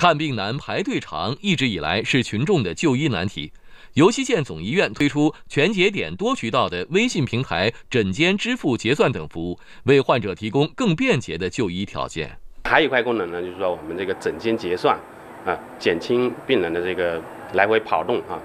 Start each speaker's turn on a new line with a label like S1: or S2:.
S1: 看病难、排队长，一直以来是群众的就医难题。尤溪县总医院推出全节点、多渠道的微信平台诊间支付、结算等服务，为患者提供更便捷的就医条件。
S2: 还有一块功能呢，就是说我们这个诊间结算，啊，减轻病人的这个来回跑动啊。